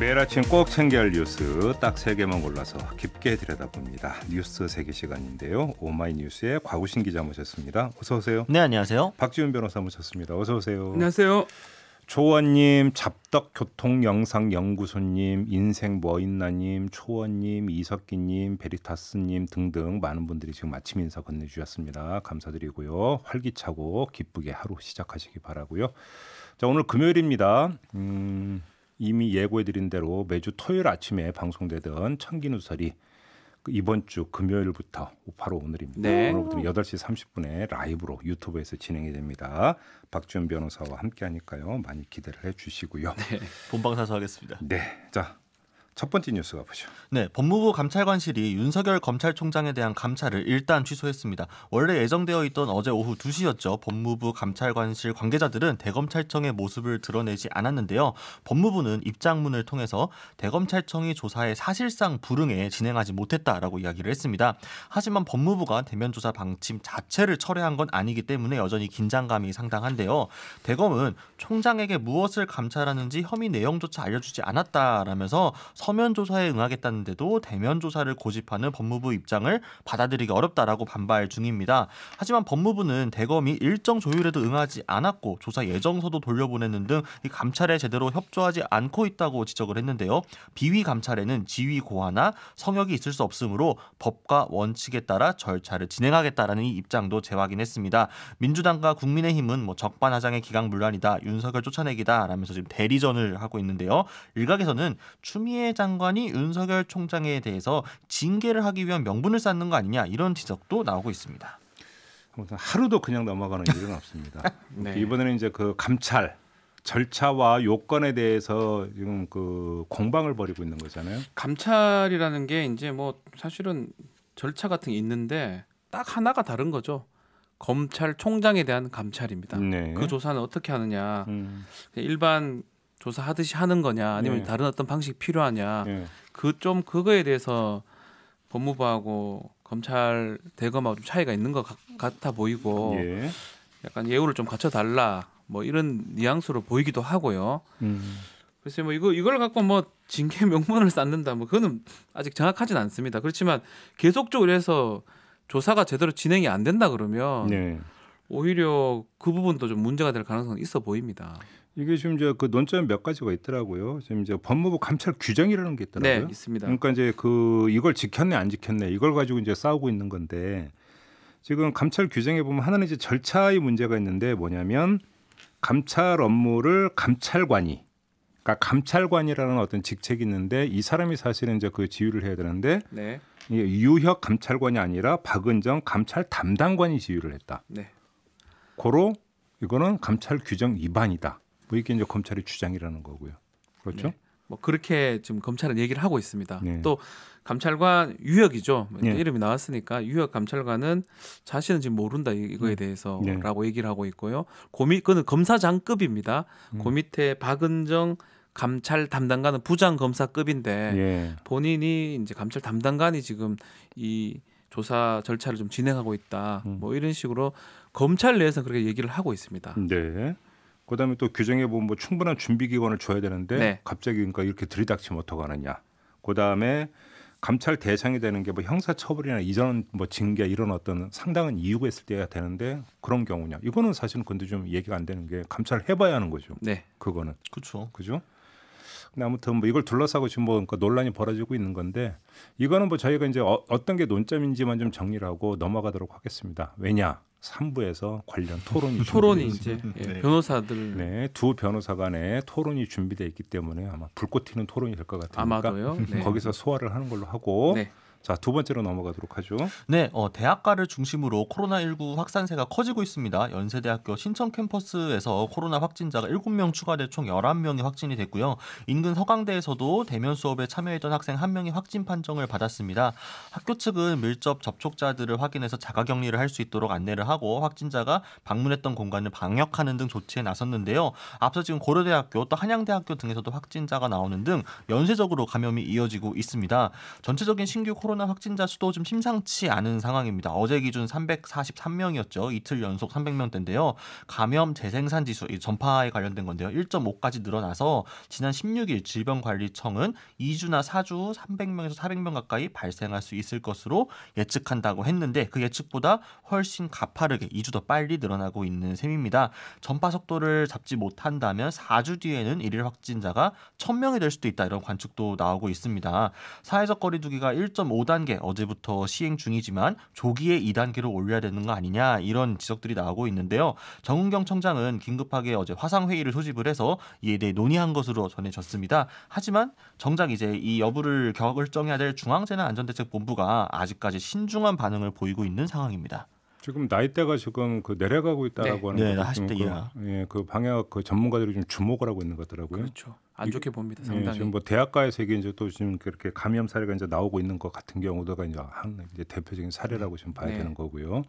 매일 아침 꼭 챙겨야 할 뉴스 딱 세 개만 골라서 깊게 들여다봅니다. 뉴스 세계 시간인데요. 오마이뉴스의 과구신 기자 모셨습니다. 어서 오세요. 네, 안녕하세요. 박지훈 변호사 모셨습니다. 어서 오세요. 안녕하세요. 초원님, 잡덕교통영상연구소님, 인생뭐있나님, 초원님, 이석기님, 베리타스님 등등 많은 분들이 지금 아침 인사 건네주셨습니다. 감사드리고요. 활기차고 기쁘게 하루 시작하시기 바라고요. 자, 오늘 금요일입니다. 음... 이미 예고해드린 대로 매주 토요일 아침에 방송되던 청기 누설이 그 이번 주 금요일부터 바로 오늘입니다. 네. 오늘부터 8시 30분에 라이브로 유튜브에서 진행이 됩니다. 박지훈 변호사와 함께하니까요. 많이 기대를 해주시고요. 네, 본방사수 하겠습니다. 네, 자첫 번째 뉴스 가보죠. 네, 법무부 감찰관실이 윤석열 검찰총장에 대한 감찰을 일단 취소했습니다. 원래 예정되어 있던 어제 오후 2시였죠. 법무부 감찰관실 관계자들은 대검찰청의 모습을 드러내지 않았는데요. 법무부는 입장문을 통해서 대검찰청이 조사에 사실상 불응해 진행하지 못했다라고 이야기를 했습니다. 하지만 법무부가 대면 조사 방침 자체를 철회한 건 아니기 때문에 여전히 긴장감이 상당한데요. 대검은 총장에게 무엇을 감찰하는지 혐의 내용조차 알려주지 않았다라면서 서면 조사에 응하겠다는데도 대면 조사를 고집하는 법무부 입장을 받아들이기 어렵다라고 반발 중입니다. 하지만 법무부는 대검이 일정 조율에도 응하지 않았고 조사 예정서도 돌려보냈는등 감찰에 제대로 협조하지 않고 있다고 지적을 했는데요. 비위 감찰에는 지위 고하나 성역이 있을 수 없으므로 법과 원칙에 따라 절차를 진행하겠다라는 이 입장도 재확인했습니다. 민주당과 국민의힘은 뭐 적반하장의 기강 물란이다, 윤석열 쫓아내기다라면서 지금 대리전을 하고 있는데요. 일각에서는 추미애 장관이 윤석열 총장에 대해서 징계를 하기 위한 명분을 쌓는 거 아니냐 이런 지적도 나오고 있습니다. 아무튼 하루도 그냥 넘어가는 일은 없습니다. 네. 이번에는 이제 그 감찰 절차와 요건에 대해서 지금 그 공방을 벌이고 있는 거잖아요. 감찰이라는 게 이제 뭐 사실은 절차 같은 게 있는데 딱 하나가 다른 거죠. 검찰총장에 대한 감찰입니다. 네. 그 조사는 어떻게 하느냐. 음. 일반 조사하듯이 하는 거냐 아니면 네. 다른 어떤 방식이 필요하냐 네. 그좀 그거에 대해서 법무부하고 검찰 대검하고 좀 차이가 있는 것 가, 같아 보이고 예. 약간 예우를 좀 갖춰 달라 뭐 이런 뉘앙스로 보이기도 하고요. 음. 글쎄 뭐 이거 이걸 갖고 뭐 징계 명분을 쌓는다 뭐 그거는 아직 정확하진 않습니다. 그렇지만 계속적으로 해서 조사가 제대로 진행이 안 된다 그러면 네. 오히려 그 부분도 좀 문제가 될 가능성이 있어 보입니다. 이게 지금 이제 그 논점 이몇 가지가 있더라고요. 지금 이제 법무부 감찰 규정이라는 게 있더라고요. 네, 있습니다. 그러니까 이제 그 이걸 지켰네 안 지켰네 이걸 가지고 이제 싸우고 있는 건데 지금 감찰 규정에 보면 하나는 이제 절차의 문제가 있는데 뭐냐면 감찰 업무를 감찰관이 그러니까 감찰관이라는 어떤 직책이 있는데 이 사람이 사실은 이제 그 지휘를 해야 되는데 네. 이게 유혁 감찰관이 아니라 박은정 감찰 담당관이 지휘를 했다. 네. 고로 이거는 감찰 규정 위반이다. 뭐 이게 이제 검찰의 주장이라는 거고요. 그렇죠? 네. 뭐 그렇게 지금 검찰은 얘기를 하고 있습니다. 네. 또 감찰관 유혁이죠. 네. 이름이 나왔으니까 유혁 감찰관은 자신은 지금 모른다 이거에 네. 대해서라고 네. 얘기를 하고 있고요. 고밑 그는 검사장급입니다. 음. 그 밑에 박은정 감찰 담당관은 부장 검사급인데 예. 본인이 이제 감찰 담당관이 지금 이 조사 절차를 좀 진행하고 있다. 음. 뭐 이런 식으로 검찰 내에서 그렇게 얘기를 하고 있습니다. 네. 그다음에 또 규정에 보면 뭐 충분한 준비 기간을 줘야 되는데 네. 갑자기 그러니까 이렇게 들이닥치면 어떡하느냐. 그다음에 감찰 대상이 되는 게 뭐 형사 처벌이나 이전 뭐 징계 이런 어떤 상당한 이유가 있을 때야 되는데 그런 경우냐. 이거는 사실은 근데 좀 얘기가 안 되는 게 감찰을 해 봐야 하는 거죠. 네. 그거는. 그렇죠. 그죠? 근데 아무튼 뭐 이걸 둘러싸고 지금 뭐 그러니까 논란이 벌어지고 있는 건데 이거는 뭐 저희가 이제 어, 떤게 논점인지만 좀 정리를 하고 넘어가도록 하겠습니다. 왜냐? 3부에서 관련 토론이 토론이 이제 예, 네. 변호사들 네, 두 변호사 간의 토론이 준비되어 있기 때문에 아마 불꽃 튀는 토론이 될 것 같으니까 아마도요? 네. 거기서 소화를 하는 걸로 하고 네. 자, 두 번째로 넘어가도록 하죠. 네, 어, 대학가를 중심으로 코로나19 확산세가 커지고 있습니다. 연세대학교 신천 캠퍼스에서 코로나 확진자가 7명 추가돼 총 11명이 확진이 됐고요. 인근 서강대에서도 대면 수업에 참여했던 학생 한명이 확진 판정을 받았습니다. 학교 측은 밀접 접촉자들을 확인해서 자가격리를 할 수 있도록 안내를 하고 확진자가 방문했던 공간을 방역하는 등 조치에 나섰는데요. 앞서 지금 고려대학교 또 한양대학교 등에서도 확진자가 나오는 등 연쇄적으로 감염이 이어지고 있습니다. 전체적인 신규 코로나 코로나 확진자 수도 좀 심상치 않은 상황입니다. 어제 기준 343명이었죠. 이틀 연속 300명대인데요. 감염 재생산 지수 전파에 관련된 건데요. 1.5까지 늘어나서 지난 16일 질병관리청은 2주나 4주 300명에서 400명 가까이 발생할 수 있을 것으로 예측한다고 했는데 그 예측보다 훨씬 가파르게 2주 더 빨리 늘어나고 있는 셈입니다. 전파 속도를 잡지 못한다면 4주 뒤에는 일일 확진자가 1000명이 될 수도 있다 이런 관측도 나오고 있습니다. 사회적 거리두기가 1.5 5단계 어제부터 시행 중이지만 조기에 2단계로 올려야 되는 거 아니냐 이런 지적들이 나오고 있는데요. 정은경 청장은 긴급하게 어제 화상 회의를 소집을 해서 이에 대해 논의한 것으로 전해졌습니다. 하지만 정작 이제 이 여부를 결정해야 될 중앙재난안전대책본부가 아직까지 신중한 반응을 보이고 있는 상황입니다. 지금 나이대가 지금 그 내려가고 있다라고 네. 하는 네, 하십 대 그 이하. 그, 예, 그 방향 그 전문가들이 좀 주목을 하고 있는 것더라고요. 그렇죠. 안 좋게 봅니다. 예, 상당히. 예, 지금 뭐 대학가의 세계 이제 또 지금 그렇게 감염 사례가 이제 나오고 있는 것 같은 경우도가 이제 한 이제 대표적인 사례라고 지금 봐야 네. 되는 거고요.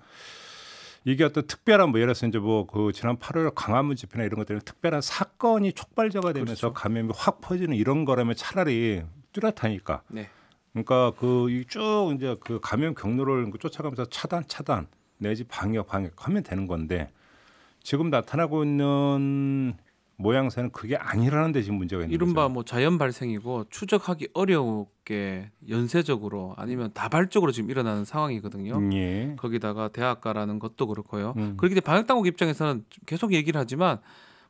이게 어떤 특별한 뭐 예를 들어서 이제 뭐 그 지난 8월 강화문 집회나 이런 것 때문에 특별한 사건이 촉발자가 되면서 그렇죠. 감염이 확 퍼지는 이런 거라면 차라리 뚜렷하니까. 네. 그러니까 그 쭉 이제 그 감염 경로를 쫓아가면서 차단 차단 내지 방역 방역하면 되는 건데 지금 나타나고 있는 모양새는 그게 아니라는 데 지금 문제가 있는 이른바 거죠. 뭐 자연 발생이고 추적하기 어려우게 연쇄적으로 아니면 다발적으로 지금 일어나는 상황이거든요. 음, 예. 거기다가 대학가라는 것도 그렇고요. 음. 그렇기 때문에 방역 당국 입장에서는 계속 얘기를 하지만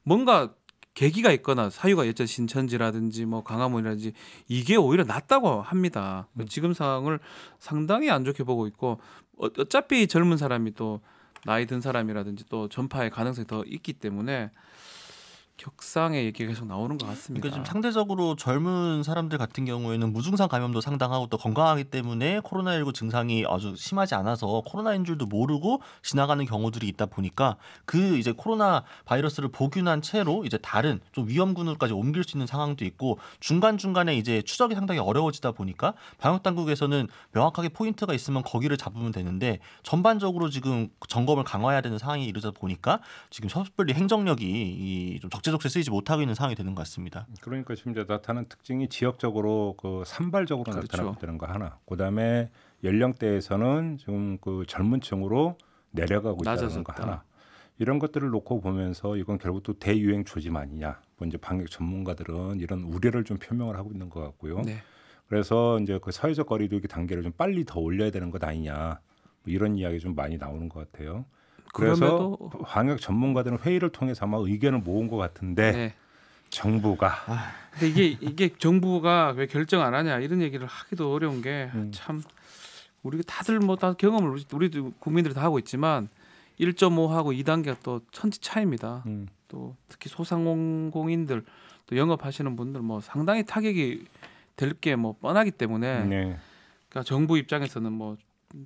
뭔가 계기가 있거나 사유가 예전 신천지라든지 뭐 강화문이라든지 이게 오히려 낫다고 합니다. 음. 지금 상황을 상당히 안 좋게 보고 있고 어, 어차피 젊은 사람이 또 나이 든 사람이라든지 또 전파의 가능성이 더 있기 때문에 격상의 얘기가 계속 나오는 것 같습니다. 그러니까 지금 상대적으로 젊은 사람들 같은 경우에는 무증상 감염도 상당하고 또 건강하기 때문에 코로나19 증상이 아주 심하지 않아서 코로나인 줄도 모르고 지나가는 경우들이 있다 보니까 그 이제 코로나 바이러스를 보균한 채로 이제 다른 좀 위험군으로까지 옮길 수 있는 상황도 있고 중간중간에 이제 추적이 상당히 어려워지다 보니까 방역 당국에서는 명확하게 포인트가 있으면 거기를 잡으면 되는데 전반적으로 지금 점검을 강화해야 되는 상황이 이르다 보니까 지금 섣불리 행정력이 이좀 적 적재적소에 쓰이지 못하고 있는 상황이 되는 것 같습니다. 그러니까 지금 나타난 특징이 지역적으로 그 산발적으로 그렇죠. 나타나고 있는거 하나. 그다음에 연령대에서는 지금 그 젊은 층으로 내려가고 있다는 거 하나. 이런 것들을 놓고 보면서 이건 결국 또 대유행 조짐 아니냐. 뭐이 방역 전문가들은 이런 우려를 좀 표명을 하고 있는 것 같고요. 네. 그래서 이제 그 사회적 거리두기 단계를 좀 빨리 더 올려야 되는 것 아니냐. 뭐 이런 이야기 좀 많이 나오는 것 같아요. 그래서 그럼에도... 방역 전문가들은 회의를 통해서 아마 의견을 모은 것 같은데 네. 정부가 아. 근데 이게 이게 정부가 왜 결정 안 하냐 이런 얘기를 하기도 어려운 게참 음. 우리가 다들 뭐 다 경험을 우리도 국민들이 다 하고 있지만 1.5하고 2단계가 또 천지 차입니다. 이 음. 또 특히 소상공인들 또 영업하시는 분들 뭐 상당히 타격이 될 게 뭐 뻔하기 때문에 네. 그러니까 정부 입장에서는 뭐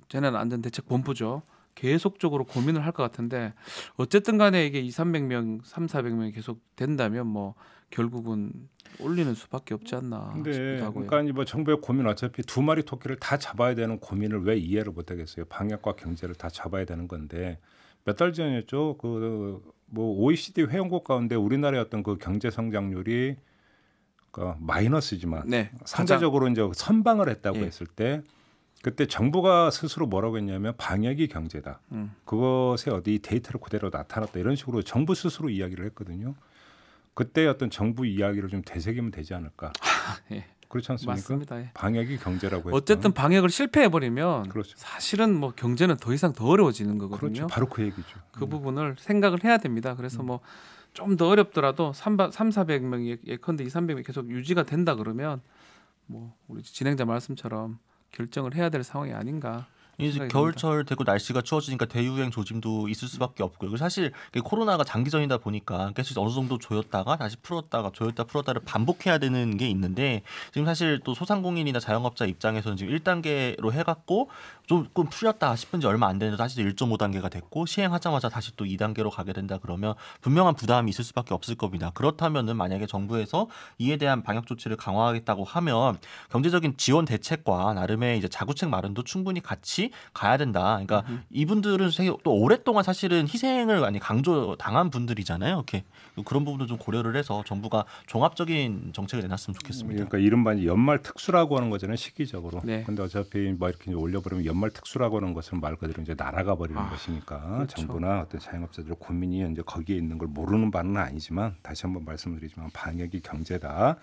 재난 안전 대책 본부죠. 계속적으로 고민을 할 것 같은데 어쨌든 간에 이게 2, 300명, 3, 400명이 계속 된다면 뭐 결국은 올리는 수밖에 없지 않나 근데 싶기고요 그러니까 뭐 정부의 고민 어차피 두 마리 토끼를 다 잡아야 되는 고민을 왜 이해를 못 하겠어요. 방역과 경제를 다 잡아야 되는 건데 몇 달 전이었죠. 그뭐 OECD 회원국 가운데 우리나라의 어떤 그 경제 성장률이 그까 그러니까 마이너스지만 네, 상대적으로 가장, 이제 선방을 했다고 예. 했을 때 그때 정부가 스스로 뭐라고 했냐면 방역이 경제다. 음. 그것에 어디 데이터를 그대로 나타났다. 이런 식으로 정부 스스로 이야기를 했거든요. 그때 어떤 정부 이야기를 좀 되새기면 되지 않을까. 아, 예. 그렇지 않습니까? 맞습니다. 예. 방역이 경제라고 했죠. 어쨌든 방역을 실패해 버리면 그렇죠. 사실은 뭐 경제는 더 이상 더 어려워지는 거거든요. 그렇죠. 바로 그 얘기죠. 그 음. 부분을 생각을 해야 됩니다. 그래서 음. 뭐 좀 더 어렵더라도 3, 3 4 0 0명 예컨대 2, 300명이 계속 유지가 된다 그러면 뭐 우리 진행자 말씀처럼 결정을 해야 될 상황이 아닌가 이제 네, 겨울철 듭니다. 그러니까. 되고 날씨가 추워지니까 대유행 조짐도 있을 수밖에 없고요. 사실 코로나가 장기전이다 보니까 계속 어느 정도 조였다가 다시 풀었다가 조였다 풀었다를 반복해야 되는 게 있는데 지금 사실 또 소상공인이나 자영업자 입장에서는 지금 1단계로 해갖고 조금 풀렸다 싶은지 얼마 안 되는데 다시 1.5단계가 됐고 시행하자마자 다시 또 2단계로 가게 된다 그러면 분명한 부담이 있을 수밖에 없을 겁니다. 그렇다면은 만약에 정부에서 이에 대한 방역 조치를 강화하겠다고 하면 경제적인 지원 대책과 나름의 이제 자구책 마련도 충분히 같이 가야 된다. 그러니까 음. 이분들은 또 오랫동안 사실은 희생을 많이 강조 당한 분들이잖아요. 이렇게 그런 부분도 좀 고려를 해서 정부가 종합적인 정책을 내놨으면 좋겠습니다. 그러니까 이른바 연말 특수라고 하는 거잖아요. 시기적으로. 네. 근데 어차피 뭐 이렇게 올려버리면 연말 특수라고 하는 것은 말 그대로 이제 날아가 버리는 아, 것이니까 그렇죠. 정부나 어떤 자영업자들 의 고민이 이제 거기에 있는 걸 모르는 바는 아니지만 다시 한번 말씀드리지만 방역이 경제다.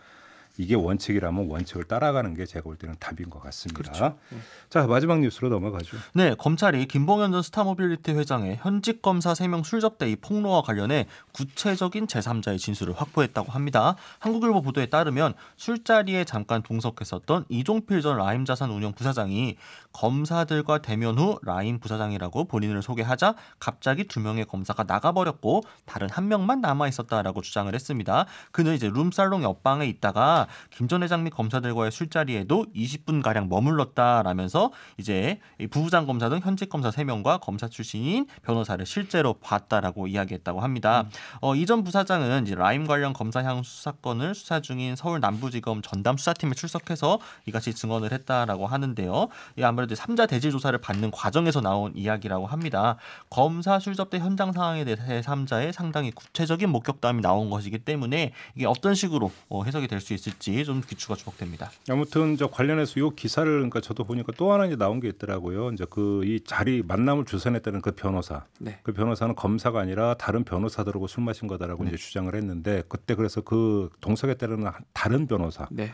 이게 원칙이라면 원칙을 따라가는 게 제가 볼 때는 답인 것 같습니다. 그렇죠. 네. 자 마지막 뉴스로 넘어가죠. 네, 검찰이 김봉현 전 스타모빌리티 회장의 현직 검사 3명 술접 대이 폭로와 관련해 구체적인 제3자의 진술을 확보했다고 합니다. 한국일보 보도에 따르면 술자리에 잠깐 동석했었던 이종필 전 라임 자산운용 부사장이 검사들과 대면 후 라임 부사장이라고 본인을 소개하자 갑자기 두 명의 검사가 나가버렸고 다른 한 명만 남아 있었다라고 주장을 했습니다. 그는 이제 룸살롱 옆방에 있다가 김전 회장 및 검사들과의 술자리에도 20분 가량 머물렀다라면서 이제 부부장 검사 등 현직 검사 3명과 검사 출신인 변호사를 실제로 봤다라고 이야기했다고 합니다. 음. 어, 이전 부사장은 이제 라임 관련 검사 향수 사건을 수사 중인 서울 남부지검 전담 수사팀에 출석해서 이같이 증언을 했다라고 하는데요. 이 아무래도 3자 대질 조사를 받는 과정에서 나온 이야기라고 합니다. 검사 술접대 현장 상황에 대해 3자의 상당히 구체적인 목격담이 나온 것이기 때문에 이게 어떤 식으로 어, 해석이 될 수 있을지 될지 좀 귀추가 주목됩니다. 아무튼 저 관련해서 요 기사를 그러니까 저도 보니까 또 하나 이제 나온 게 있더라고요. 이제 그 이 자리 만남을 주선했다는 그 변호사, 네. 그 변호사는 검사가 아니라 다른 변호사들하고 술 마신 거다라고 네. 이제 주장을 했는데 그때 그래서 그 동석에 따르는 다른 변호사. 네.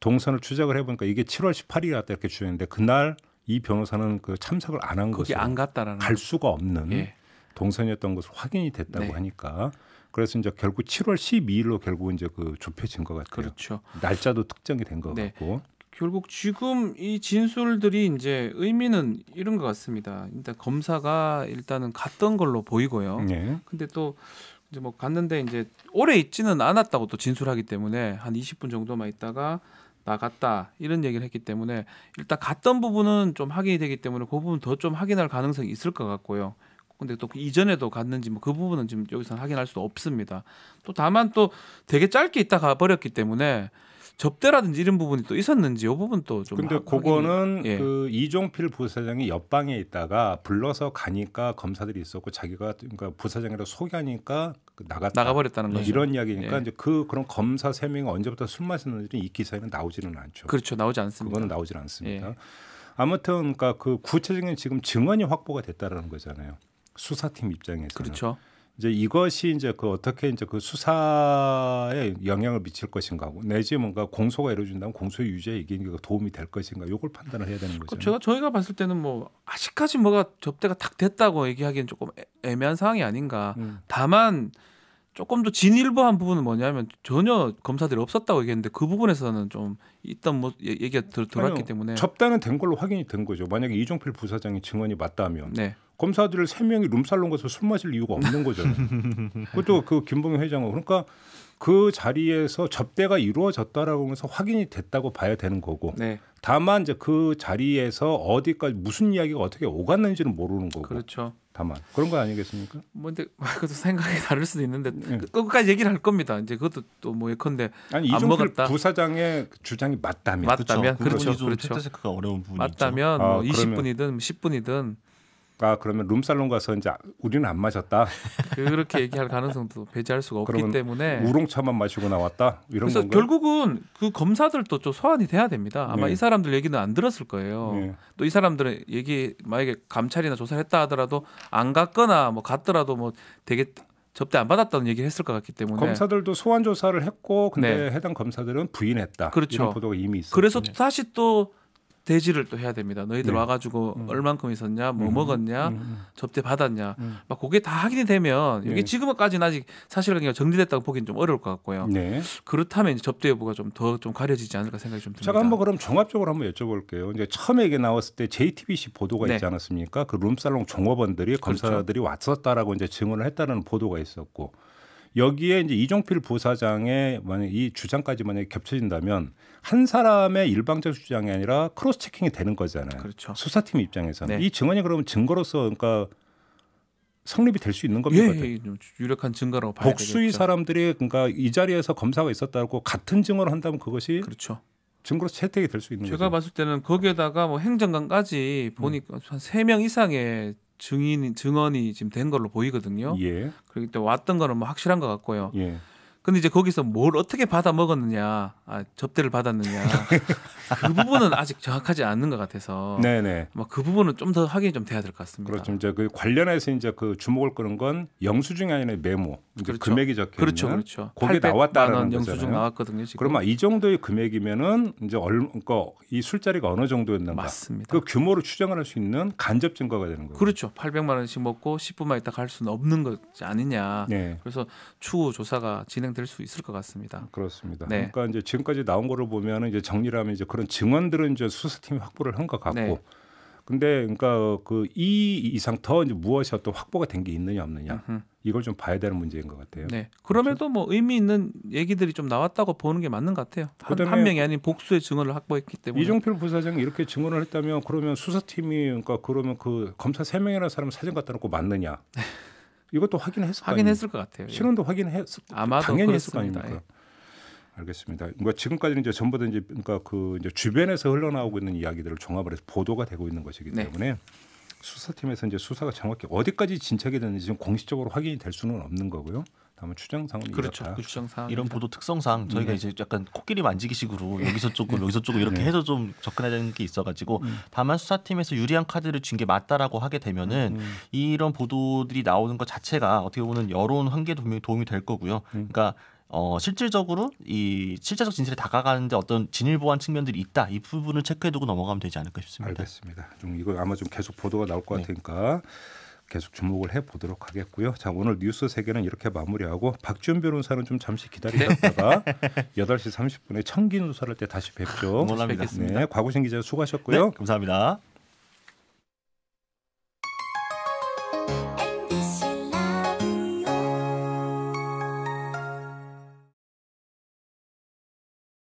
동선을 추적을 해보니까 이게 7월 18일이었다 이렇게 주장했는데 그날 이 변호사는 그 참석을 안 한 것이 안 갔다라는 갈 수가 없는 예. 동선이었던 것을 확인이 됐다고 네. 하니까 그래서 이제 결국 7월 12일로 결국 이제 그 좁혀진 것 같아요. 그렇죠. 날짜도 특정이 된것 네. 같고. 결국 지금 이 진술들이 이제 의미는 이런 것 같습니다. 일단 검사가 일단은 갔던 걸로 보이고요. 네. 근데 또 이제 뭐 갔는데 이제 오래 있지는 않았다고 또 진술하기 때문에 한 20분 정도만 있다가 나갔다 이런 얘기를 했기 때문에 일단 갔던 부분은 좀 확인이 되기 때문에 그 부분 더 좀 확인할 가능성이 있을 것 같고요. 근데 또 이전에도 갔는지 뭐 그 부분은 지금 여기서 확인할 수 없습니다. 또 다만 또 되게 짧게 있다 가버렸기 때문에 접대라든지 이런 부분이 또 있었는지 요 부분 또좀 근데 하, 그거는 예. 그 이종필 부사장이 옆방에 있다가 불러서 가니까 검사들이 있었고 자기가 그러니까 부사장이라 소개하니까 그 나갔다 나가버렸다는 뭐 거죠 이런 이야기니까 예. 이제 그 그런 검사 세 명이 언제부터 술 마셨는지는 이 기사에는 나오지는 않죠 그렇죠 나오지 않습니다 그거는 나오질 않습니다 예. 아무튼 그러니까 그 구체적인 지금 증언이 확보가 됐다라는 거잖아요. 수사팀 입장에서는 그렇죠. 이제 이것이 이제 그 어떻게 이제 그 수사에 영향을 미칠 것인가 고 내지 뭔가 공소가 이루어진다면 공소 유죄 이게 도움이 될 것인가 이걸 판단을 해야 되는 거죠. 제가 저희가 봤을 때는 뭐 아직까지 뭐가 접대가 탁 됐다고 얘기하기엔 조금 애매한 상황이 아닌가. 음. 다만 조금 더 진일보한 부분은 뭐냐면 전혀 검사들이 없었다고 얘기했는데 그 부분에서는 좀 일단 뭐 얘기가 들, 들어왔기 때문에 접대는 된 걸로 확인이 된 거죠. 만약에 이종필 부사장의 증언이 맞다면 네. 검사들을 세 명이 룸살롱 가서 술 마실 이유가 없는 거죠. 그것도 그 김봉현 회장은 그러니까 그 자리에서 접대가 이루어졌다라고 하면서 확인이 됐다고 봐야 되는 거고 네. 다만 이제 그 자리에서 어디까지 무슨 이야기가 어떻게 오갔는지는 모르는 거고 그렇죠. 다만 그런 거 아니겠습니까? 뭔데 뭐 그것도 생각이 다를 수도 있는데 네. 끝까지 그, 얘기를 할 겁니다. 이제 그것도 또뭐 예컨대 아니 이종필 부사장의 주장이 맞다면 맞다면 그렇죠 그렇죠. 그렇죠. 체크가 어려운 부분이 맞다면 아, 뭐 20분이든 10분이든 뭐가 아, 그러면 룸살롱 가서 이제 우리는 안 마셨다. 그렇게 얘기할 가능성도 배제할 수가 없기 때문에 우롱차만 마시고 나왔다. 이런 그래서 건가요? 결국은 그 검사들도 좀 소환이 돼야 됩니다. 아마 네. 이 사람들 얘기는 안 들었을 거예요. 네. 또이 사람들은 얘기 만약에 감찰이나 조사를 했다 하더라도 안 갔거나 뭐 갔더라도 뭐 되게 접대 안 받았다는 얘기를 했을 것 같기 때문에 검사들도 소환 조사를 했고 근데 네. 해당 검사들은 부인했다. 그렇죠. 이런 보도가 이미 있어요. 그래서 네. 다시 또 대지를 또 해야 됩니다. 너희들 네. 와가지고 음. 얼만큼 있었냐, 뭐 음. 먹었냐, 음. 음. 접대 받았냐, 음. 막 그게 다 확인이 되면 이게 네. 지금까지는 아직 사실은계가 정리됐다고 보기는 좀 어려울 것 같고요. 네. 그렇다면 이제 접대 여부가 좀 더좀 좀 가려지지 않을까 생각이 좀 듭니다. 제가 한번 그럼 종합적으로 한번 여쭤볼게요. 이제 처음에 이게 나왔을 때 JTBC 보도가 네. 있지 않았습니까? 그 룸살롱 종업원들이 그렇죠. 검사들이 그렇죠. 왔었다라고 이제 증언을 했다는 보도가 있었고. 여기에 이제 이종필 부사장의 만약 이 주장까지 만약 겹쳐진다면 한 사람의 일방적 주장이 아니라 크로스 체킹이 되는 거잖아요. 그렇죠. 수사팀 입장에서는 네. 이 증언이 그러면 증거로서 그러니까 성립이 될 수 있는 겁니다. 예, 예, 유력한 증거로 봐야 복수의 되겠죠. 사람들이 그러니까 이 자리에서 검사가 있었다고 같은 증언을 한다면 그것이 그렇죠. 증거로 채택이 될 수 있는 제가 거죠. 봤을 때는 거기에다가 뭐 행정관까지 보니까 음. 한세 명 이상의 증인 증언이 지금 된 걸로 보이거든요. 예. 그렇기 때문에 왔던 거는 뭐 확실한 것 같고요. 예. 근데 이제 거기서 뭘 어떻게 받아 먹었느냐, 아, 접대를 받았느냐 그 부분은 아직 정확하지 않는 것 같아서 네네. 뭐 그 부분은 좀 더 확인이 좀 돼야 될 것 같습니다. 그렇죠. 이제 그 관련해서 이제 그 주목을 끄는 건 영수증이 아닌 메모, 이제 그렇죠. 금액이 적혀 있는 그렇죠, 그렇죠. 거기 나왔다는 거잖아요. 영수증 나왔거든요. 지금. 그러면 이 정도의 금액이면은 이제 얼마, 그러니까 이 술자리가 어느 정도였는가? 맞습니다. 그 규모를 추정할 수 있는 간접 증거가 되는 거예요. 그렇죠. 800만 원씩 먹고 10분만 있다 갈 수는 없는 거지 아니냐. 네. 그래서 추후 조사가 진행. 될수 있을 것 같습니다. 그렇습니다. 네. 그러니까 이제 지금까지 나온 거를 보면 이제 정리하면 이제 그런 증언들은 이제 수사팀이 확보를 한 것 같고. 네. 근데 그러니까 그 이 이상 더 이제 무엇이 어떤 확보가 된 게 있느냐 없느냐 으흠. 이걸 좀 봐야 되는 문제인 것 같아요. 네. 그렇죠? 그럼에도 그렇죠? 뭐 의미 있는 얘기들이 좀 나왔다고 보는 게 맞는 것 같아요. 한, 한 명이 아닌 복수의 증언을 확보했기 때문에 이종필 부사장이 이렇게 증언을 했다면 그러면 수사팀이 그러니까 그러면 그 검사 세명이라 사람 사진 갖다 놓고 맞느냐? 이것도 확인했을 확인했을 것 같아요. 신원도 예. 확인했을 아마도 당연히 그렇습니다. 했을 거 아닙니까? 예. 알겠습니다. 뭐 지금까지는 이제 전부 다 이제 그러니까 그 이제 주변에서 흘러나오고 있는 이야기들을 종합을 해서 보도가 되고 있는 것이기 네. 때문에 네. 수사팀에서 이제 수사가 정확히 어디까지 진척이 됐는지 지금 공식적으로 확인이 될 수는 없는 거고요. 다만 추정 상황이 그렇죠. 그 추정 상 이런 보도 특성상 저희가 네. 이제 약간 코끼리 만지기식으로 여기서 조금 네. 여기서 조금 이렇게 네. 해서 좀 접근하는 게 있어가지고 음. 다만 수사팀에서 유리한 카드를 준 게 맞다라고 하게 되면은 음. 이런 보도들이 나오는 것 자체가 어떻게 보면 여론 한계도 분명히 도움이 될 거고요. 음. 그러니까 어, 실질적으로 이 실제적 진실에 다가가는데 어떤 진일 보완 측면들이 있다 이 부분을 체크해두고 넘어가면 되지 않을까 싶습니다. 알겠습니다. 좀 이거 아마 좀 계속 보도가 나올 것 네. 같으니까. 계속 주목을 해보도록 하겠고요. 자 오늘 뉴스 세계는 이렇게 마무리하고 박준 변호사는 좀 잠시 기다리셨다가 8시 30분에 청기 누설할 때 다시 뵙죠. 원합니다. 아, 네, 곽우신 기자 수고하셨고요. 네, 감사합니다.